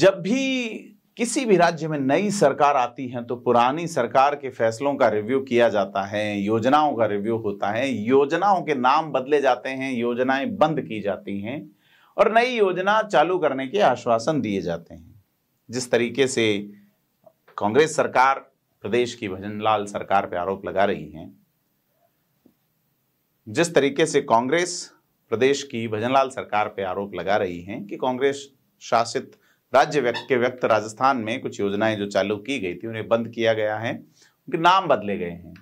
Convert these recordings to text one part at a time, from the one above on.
जब भी किसी भी राज्य में नई सरकार आती है तो पुरानी सरकार के फैसलों का रिव्यू किया जाता है योजनाओं का रिव्यू होता है योजनाओं के नाम बदले जाते हैं योजनाएं बंद की जाती हैं और नई योजना चालू करने के आश्वासन दिए जाते हैं जिस तरीके से कांग्रेस सरकार प्रदेश की भजनलाल सरकार पर आरोप लगा रही है जिस तरीके से कांग्रेस प्रदेश की भजनलाल सरकार पर आरोप लगा रही है कि कांग्रेस शासित राज्य व्यक्त के व्यक्त राजस्थान में कुछ योजनाएं जो चालू की गई थी उन्हें बंद किया गया है उनके नाम बदले गए हैं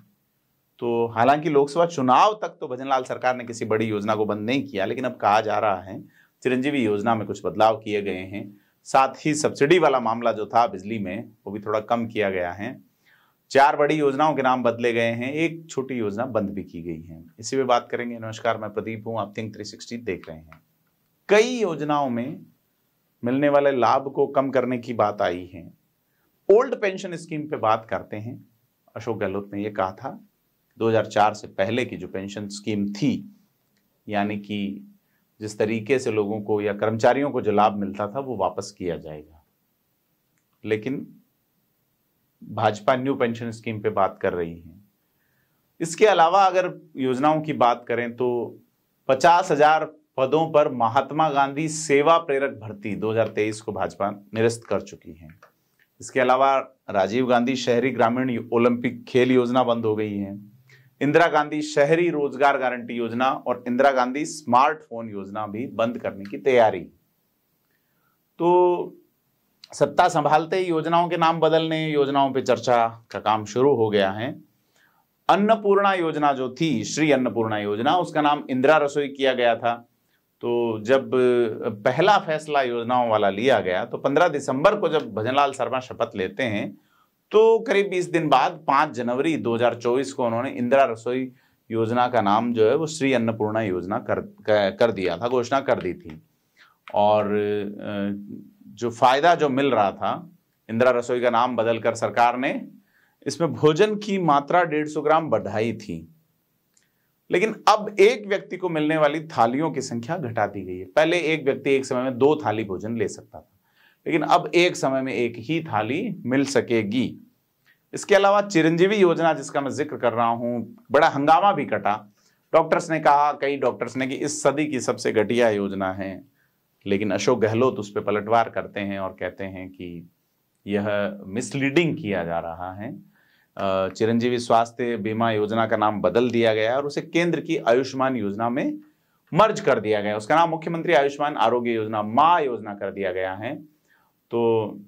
तो हालांकि लोकसभा चुनाव तक तो भजनलाल सरकार ने किसी बड़ी योजना को बंद नहीं किया लेकिन अब कहा जा रहा है चिरंजीवी योजना में कुछ बदलाव किए गए हैं साथ ही सब्सिडी वाला मामला जो था बिजली में वो भी थोड़ा कम किया गया है चार बड़ी योजनाओं के नाम बदले गए हैं एक छोटी योजना बंद भी की गई है इसी पे बात करेंगे नमस्कार मैं प्रदीप हूँ आप थिंक थ्री देख रहे हैं कई योजनाओं में मिलने वाले लाभ को कम करने की बात आई है ओल्ड पेंशन स्कीम पे बात करते हैं अशोक गहलोत ने यह कहा था 2004 से पहले की जो पेंशन स्कीम थी यानी कि जिस तरीके से लोगों को या कर्मचारियों को जो लाभ मिलता था वो वापस किया जाएगा लेकिन भाजपा न्यू पेंशन स्कीम पे बात कर रही है इसके अलावा अगर योजनाओं की बात करें तो पचास हजार पदों पर महात्मा गांधी सेवा प्रेरक भर्ती 2023 को भाजपा निरस्त कर चुकी है इसके अलावा राजीव गांधी शहरी ग्रामीण ओलंपिक खेल योजना बंद हो गई है इंदिरा गांधी शहरी रोजगार गारंटी योजना और इंदिरा गांधी स्मार्टफोन योजना भी बंद करने की तैयारी तो सत्ता संभालते ही योजनाओं के नाम बदलने योजनाओं पर चर्चा का काम शुरू हो गया है अन्नपूर्णा योजना जो थी श्री अन्नपूर्णा योजना उसका नाम इंदिरा रसोई किया गया था तो जब पहला फैसला योजनाओं वाला लिया गया तो 15 दिसंबर को जब भजनलाल शर्मा शपथ लेते हैं तो करीब 20 दिन बाद 5 जनवरी 2024 को उन्होंने इंदिरा रसोई योजना का नाम जो है वो श्री अन्नपूर्णा योजना कर कर दिया था घोषणा कर दी थी और जो फायदा जो मिल रहा था इंदिरा रसोई का नाम बदलकर सरकार ने इसमें भोजन की मात्रा डेढ़ सौ ग्राम बढ़ाई थी लेकिन अब एक व्यक्ति को मिलने वाली थालियों की संख्या घटा दी गई है पहले एक व्यक्ति एक समय में दो थाली भोजन ले सकता था लेकिन अब एक समय में एक ही थाली मिल सकेगी इसके अलावा चिरंजीवी योजना जिसका मैं जिक्र कर रहा हूं बड़ा हंगामा भी कटा डॉक्टर्स ने कहा कई डॉक्टर्स ने कि इस सदी की सबसे घटिया योजना है लेकिन अशोक गहलोत उस पर पलटवार करते हैं और कहते हैं कि यह मिसलीडिंग किया जा रहा है चिरंजीवी स्वास्थ्य बीमा योजना का नाम बदल दिया गया और उसे केंद्र की आयुष्मान योजना में मर्ज कर दिया गया उसका नाम मुख्यमंत्री आयुष्मान आरोग्य योजना मा योजना कर दिया गया है तो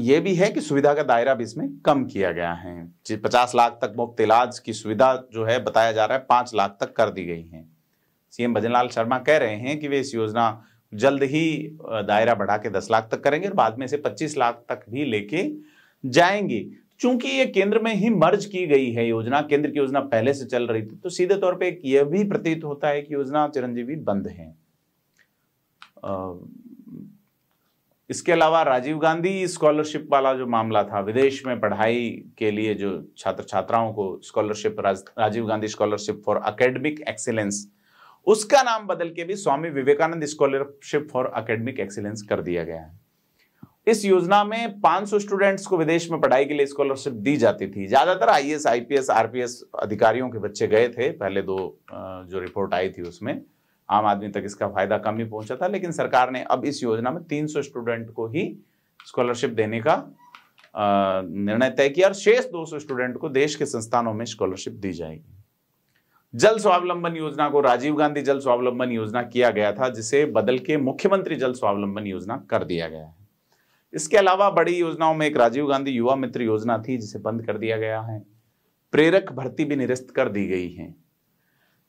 ये भी है कि सुविधा का दायरा भी इसमें कम किया गया है पचास लाख तक मुफ्त इलाज की सुविधा जो है बताया जा रहा है पांच लाख तक कर दी गई है सीएम भजनलाल शर्मा कह रहे हैं कि वे इस योजना जल्द ही दायरा बढ़ा के दस लाख तक करेंगे और बाद में इसे पच्चीस लाख तक भी लेके जाएंगे चूंकि ये केंद्र में ही मर्ज की गई है योजना केंद्र की योजना पहले से चल रही थी तो सीधे तौर पे यह भी प्रतीत होता है कि योजना चिरंजीवी बंद है इसके अलावा राजीव गांधी स्कॉलरशिप वाला जो मामला था विदेश में पढ़ाई के लिए जो छात्र छात्राओं को scholarship Rajiv Gandhi scholarship for academic excellence उसका नाम बदल के भी Swami Vivekananda scholarship for academic excellence कर दिया गया है इस योजना में 500 स्टूडेंट्स को विदेश में पढ़ाई के लिए स्कॉलरशिप दी जाती थी ज़्यादातर आईएएस, आईपीएस, आरपीएस अधिकारियों के बच्चे गए थे पहले दो जो रिपोर्ट आई थी उसमें आम आदमी तक इसका फायदा कम ही पहुंचा था लेकिन सरकार ने अब इस योजना में 300 स्टूडेंट को ही स्कॉलरशिप देने का निर्णय तय किया और शेष सौ स्टूडेंट को देश के संस्थानों में स्कॉलरशिप दी जाएगी जल स्वावलंबन योजना को राजीव गांधी जल स्वावलंबन योजना किया गया था जिसे बदल के मुख्यमंत्री जल स्वावलंबन योजना कर दिया गया है इसके अलावा बड़ी योजनाओं में एक राजीव गांधी युवा मित्र योजना थी जिसे बंद कर दिया गया है प्रेरक भर्ती भी निरस्त कर दी गई है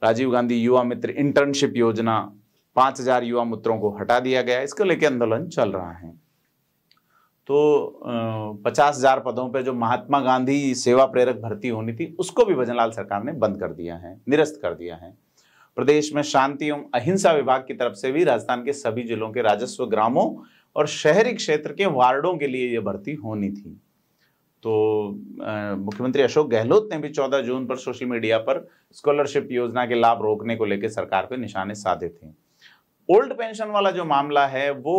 राजीव गांधी युवा मित्र इंटर्नशिप योजना पांच हजार युवा मित्रों को हटा दिया गया इसको लेकर आंदोलन चल रहा है तो पचास हजार पदों पर जो महात्मा गांधी सेवा प्रेरक भर्ती होनी थी उसको भी भजनलाल सरकार ने बंद कर दिया है निरस्त कर दिया है प्रदेश में शांति एवं अहिंसा विभाग की तरफ से भी राजस्थान के सभी जिलों के राजस्व ग्रामों और शहरी क्षेत्र के वार्डों के लिए ये भर्ती होनी थी तो मुख्यमंत्री अशोक गहलोत ने भी 14 जून पर सोशल मीडिया पर स्कॉलरशिप योजना के लाभ रोकने को लेकर सरकार पर निशाने साधे थे ओल्ड पेंशन वाला जो मामला है वो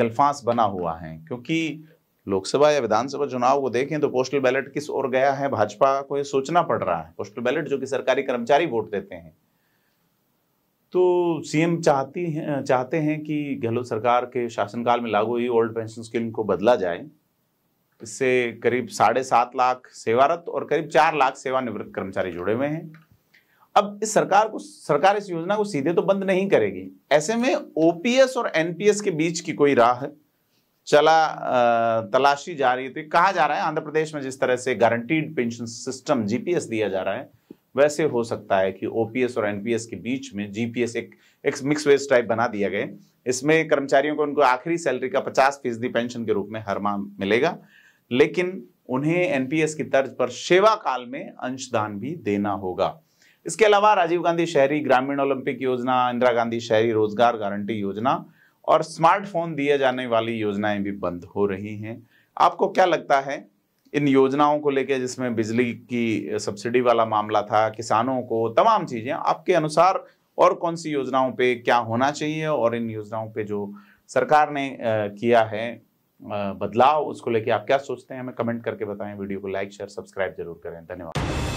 गल्फांस बना हुआ है क्योंकि लोकसभा या विधानसभा चुनाव को देखें तो पोस्टल बैलेट किस ओर गया है भाजपा को ये सोचना पड़ रहा है पोस्टल बैलेट जो कि सरकारी कर्मचारी वोट देते हैं तो सीएम चाहती हैं चाहते हैं कि गहलोत सरकार के शासनकाल में लागू हुई ओल्ड पेंशन स्कीम को बदला जाए इससे करीब साढ़े सात लाख सेवारत और करीब चार लाख सेवानिवृत्त कर्मचारी जुड़े हुए हैं अब इस सरकार को सरकार इस योजना को सीधे तो बंद नहीं करेगी ऐसे में ओपीएस और एनपीएस के बीच की कोई राह चला तलाशी जा रही है तो कहा जा रहा है आंध्र प्रदेश में जिस तरह से गारंटीड पेंशन सिस्टम जीपीएस दिया जा रहा है वैसे हो सकता है कि ओपीएस और एनपीएस के बीच में जीपीएस एक एक मिक्स वेज टाइप बना दिया गया इसमें कर्मचारियों को उनको आखिरी सैलरी का पचास फीसदी पेंशन के रूप में हर माह मिलेगा लेकिन उन्हें एनपीएस की तर्ज पर सेवा काल में अंशदान भी देना होगा इसके अलावा राजीव गांधी शहरी ग्रामीण ओलंपिक योजना इंदिरा गांधी शहरी रोजगार गारंटी योजना और स्मार्टफोन दिए जाने वाली योजनाएं भी बंद हो रही हैं आपको क्या लगता है इन योजनाओं को लेकर जिसमें बिजली की सब्सिडी वाला मामला था किसानों को तमाम चीज़ें आपके अनुसार और कौन सी योजनाओं पे क्या होना चाहिए और इन योजनाओं पे जो सरकार ने किया है बदलाव उसको लेके आप क्या सोचते हैं हमें कमेंट करके बताएं वीडियो को लाइक शेयर सब्सक्राइब जरूर करें धन्यवाद